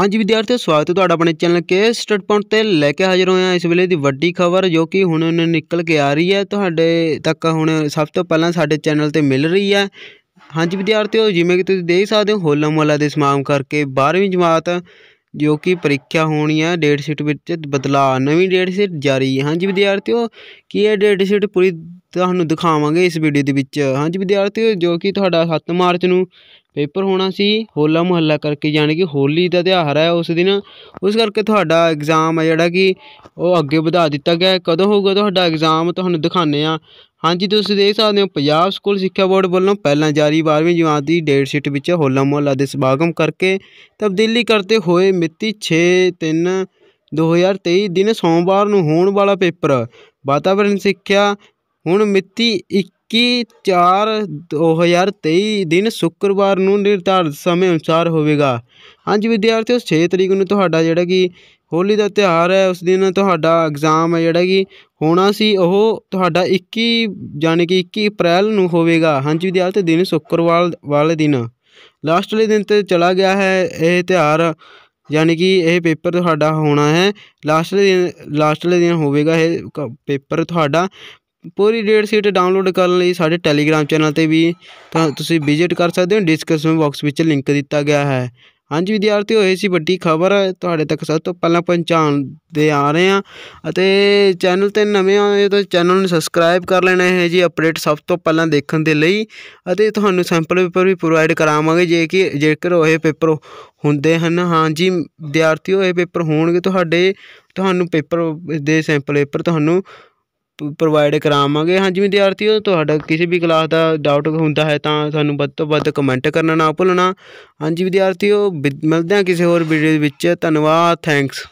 ਹਾਂਜੀ ਵਿਦਿਆਰਥੀਓ ਸਵਾਗਤ ਹੈ ਤੁਹਾਡਾ ਆਪਣੇ ਚੈਨਲ ਕੇ ਸਟੱਡ ਪੁਆਇੰਟ ਤੇ ਲੈ ਕੇ ਹਾਜ਼ਰ ਹੋਇਆ ਇਸ ਵੇਲੇ ਦੀ ਵੱਡੀ ਖਬਰ ਜੋ ਕਿ ਹੁਣ ਨਿਕਲ ਕੇ ਆ ਰਹੀ ਹੈ ਤੁਹਾਡੇ ਤੱਕ ਹੁਣ ਸਭ ਤੋਂ ਪਹਿਲਾਂ ਸਾਡੇ ਚੈਨਲ ਤੇ ਮਿਲ ਰਹੀ ਹੈ ਹਾਂਜੀ ਵਿਦਿਆਰਥੀਓ ਜਿਵੇਂ ਕਿ ਤੁਸੀਂ ਦੇਖ ਸਕਦੇ ਹੋ ਹੋਲਾ ਮੋਲਾ ਦੇ ਸਮਾਗਮ ਕਰਕੇ 12ਵੀਂ ਜਮਾਤ ਜੋ ਕਿ ਪ੍ਰੀਖਿਆ ਹੋਣੀ ਹੈ ਡੇਟ ਸ਼ੀਟ ਵਿੱਚ ਬਦਲਾਅ ਨਵੀਂ ਡੇਟ ਸ਼ੀਟ ਜਾਰੀ ਹੈ ਹਾਂਜੀ ਵਿਦਿਆਰਥੀਓ ਕੀ ਇਹ ਡੇਟ ਸ਼ੀਟ ਪੂਰੀ ਤੁਹਾਨੂੰ ਦਿਖਾਵਾਂਗੇ ਇਸ ਵੀਡੀਓ ਦੇ ਵਿੱਚ ਹਾਂਜੀ ਵਿਦਿਆਰਥੀਓ ਜੋ ਕਿ ਤੁਹਾਡਾ 7 ਮਾਰਚ ਨੂੰ ਪੇਪਰ ਹੋਣਾ ਸੀ ਹੋਲਾ ਮਹੱਲਾ ਕਰਕੇ ਯਾਨੀ ਕਿ ਹੋਲੀ ਦਾ ਤਿਹਾਰ ਹੈ ਉਸ ਦਿਨ ਉਸ ਕਰਕੇ ਤੁਹਾਡਾ ਐਗਜ਼ਾਮ ਹੈ ਜਿਹੜਾ ਕਿ ਉਹ ਅੱਗੇ ਵਧਾ ਦਿੱਤਾ ਗਿਆ ਕਦੋਂ ਹੋਊਗਾ ਤੁਹਾਡਾ ਐਗਜ਼ਾਮ ਤੁਹਾਨੂੰ ਦਿਖਾਣੇ ਆ ਹਾਂਜੀ ਤੁਸੀਂ ਦੇਖ ਸਕਦੇ ਹੋ ਪੰਜਾਬ ਸਕੂਲ ਸਿੱਖਿਆ ਬੋਰਡ ਵੱਲੋਂ ਪਹਿਲਾਂ ਜਾਰੀ 12ਵੀਂ ਜਮਾਤ ਦੀ ਡੇਟ ਸ਼ੀਟ ਵਿੱਚ ਹੋਲਾ ਮਹੱਲਾ ਦੇ ਸਵਾਗਤ ਕਰਕੇ ਤਬਦੀਲੀ ਕਰਤੇ ਹੋਏ ਮਿਤੀ 6 3 2023 ਦਿਨ ਸੋਮਵਾਰ ਨੂੰ ਹੋਣ ਵਾਲਾ ਪੇਪਰ ਵਾਤਾਵਰਣ ਸਿੱਖਿਆ ਹੁਣ ਮਿਤੀ 21 4 2023 ਦਿਨ ਸ਼ੁੱਕਰਵਾਰ ਨੂੰ ਨਿਰਧਾਰਤ ਸਮੇਂ ਅਨੁਸਾਰ ਹੋਵੇਗਾ ਹਾਂਜੀ ਵਿਦਿਆਰਥੀਓ 6 ਤਰੀਕ ਨੂੰ ਤੁਹਾਡਾ ਜਿਹੜਾ ਕਿ ਹੋਲੀ ਦਾ ਤਿਹਾਰ ਹੈ ਉਸ ਦਿਨ ਤੁਹਾਡਾ ਐਗਜ਼ਾਮ ਹੈ ਜਿਹੜਾ ਕਿ ਹੋਣਾ ਸੀ ਉਹ ਤੁਹਾਡਾ 21 ਯਾਨੀ ਕਿ 21 ਅਪ੍ਰੈਲ ਨੂੰ ਹੋਵੇਗਾ ਹਾਂਜੀ ਵਿਦਿਆਰਥੀ ਦਿਨ ਸ਼ੁੱਕਰਵਾਰ ਵਾਲੇ ਦਿਨ ਲਾਸਟਲੇ ਦਿਨ ਤੇ ਚਲਾ ਗਿਆ ਹੈ ਇਹ ਤਿਹਾਰ ਯਾਨੀ ਕਿ ਇਹ ਪੇਪਰ ਤੁਹਾਡਾ ਹੋਣਾ ਹੈ ਲਾਸਟਲੇ ਦਿਨ ਲਾਸਟਲੇ ਦਿਨ ਹੋਵੇਗਾ ਇਹ ਪੇਪਰ ਤੁਹਾਡਾ ਪੂਰੀ ਡੇਟ ਸ਼ੀਟ ਡਾਊਨਲੋਡ ਕਰਨ ਲਈ ਸਾਡੇ ਟੈਲੀਗ੍ਰਾਮ ਚੈਨਲ ਤੇ ਵੀ ਤੁਸੀਂ ਵਿਜ਼ਿਟ ਕਰ ਸਕਦੇ ਹੋ ਡਿਸਕ੍ਰਿਪਸ਼ਨ ਬਾਕਸ ਵਿੱਚ ਲਿੰਕ ਦਿੱਤਾ ਗਿਆ ਹੈ ਹਾਂਜੀ ਵਿਦਿਆਰਥੀਓ ਇਹ ਸੀ ਵੱਡੀ ਖਬਰ ਤੁਹਾਡੇ ਤੱਕ ਸਭ ਤੋਂ ਪਹਿਲਾਂ ਪਹੁੰਚਾਉਣ ਦੇ ਆ ਰਹੇ ਹਾਂ ਅਤੇ ਚੈਨਲ ਤੇ ਨਵੇਂ ਆਏ ਤਾਂ ਚੈਨਲ ਨੂੰ ਸਬਸਕ੍ਰਾਈਬ ਕਰ ਲੈਣਾ ਹੈ ਜੀ ਅਪਡੇਟ ਸਭ ਤੋਂ ਪਹਿਲਾਂ ਦੇਖਣ ਦੇ ਲਈ ਅਤੇ ਤੁਹਾਨੂੰ ਸੈਂਪਲ ਪੇਪਰ ਵੀ ਪ੍ਰੋਵਾਈਡ ਕਰਾਵਾਂਗੇ ਜੇ ਕਿ ਜੇਕਰ ਇਹ ਪੇਪਰ ਹੁੰਦੇ ਹਨ ਹਾਂਜੀ ਵਿਦਿਆਰਥੀਓ ਇਹ ਪੇਪਰ ਹੋਣਗੇ ਤੁਹਾਡੇ ਤੁਹਾਨੂੰ ਪੇਪਰ ਦੇ ਸੈਂਪਲ ਪੇਪਰ ਤੁਹਾਨੂੰ ਪ੍ਰੋਵਾਈਡ ਕਰਾਵਾਂਗੇ ਹਾਂਜੀ ਵਿਦਿਆਰਥੀਓ ਤੁਹਾਡਾ ਕਿਸੇ ਵੀ ਕਲਾਸ ਦਾ ਡਾਊਟ ਹੁੰਦਾ ਹੈ ਤਾਂ ਸਾਨੂੰ ਵੱਧ ਤੋਂ ਵੱਧ ਕਮੈਂਟ ਕਰਨਾ ਨਾ ਭੁੱਲਣਾ ਹਾਂਜੀ ਵਿਦਿਆਰਥੀਓ ਮਿਲਦੇ ਹਾਂ ਕਿਸੇ ਹੋਰ ਵੀਡੀਓ ਵਿੱਚ ਧੰਨਵਾਦ ਥੈਂਕਸ